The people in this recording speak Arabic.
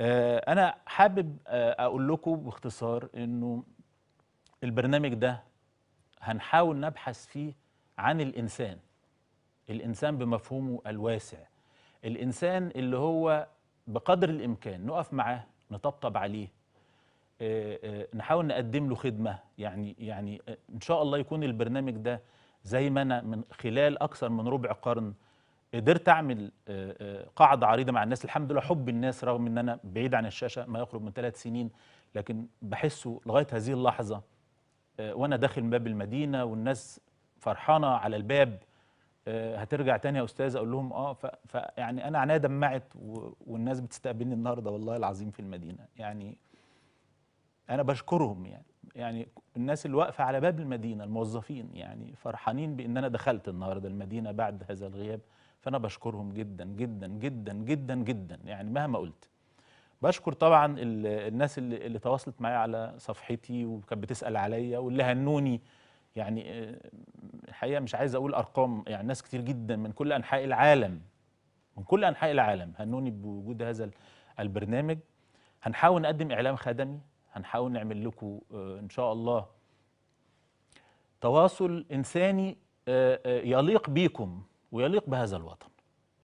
آه، انا حابب آه، اقول لكم باختصار انه البرنامج ده هنحاول نبحث فيه عن الانسان الانسان بمفهومه الواسع الانسان اللي هو بقدر الامكان نقف معاه نطبطب عليه آه، نحاول نقدم له خدمه يعني يعني ان شاء الله يكون البرنامج ده زي ما انا من خلال اكثر من ربع قرن قدرت اعمل آه، آه، قاعده عريضه مع الناس الحمد لله حب الناس رغم ان انا بعيد عن الشاشه ما يقرب من ثلاث سنين لكن بحسه لغايه هذه اللحظه آه، وانا داخل باب المدينه والناس فرحانه على الباب هترجع تاني يا استاذ اقول لهم اه فيعني انا عينيا دمعت والناس بتستقبلني النهارده والله العظيم في المدينه يعني انا بشكرهم يعني يعني الناس اللي واقفه على باب المدينه الموظفين يعني فرحانين بان انا دخلت النهارده المدينه بعد هذا الغياب فانا بشكرهم جدا جدا جدا جدا جدا يعني مهما قلت بشكر طبعا الناس اللي, اللي تواصلت معايا على صفحتي وكانت بتسال عليا واللي هنوني يعني آه، الحقيقه مش عايز اقول ارقام يعني ناس كتير جدا من كل انحاء العالم من كل انحاء العالم هنوني بوجود هذا البرنامج هنحاول نقدم اعلام خدمي هنحاول نعمل لكم آه، ان شاء الله تواصل انساني آه، آه، يليق بيكم ويليق بهذا الوطن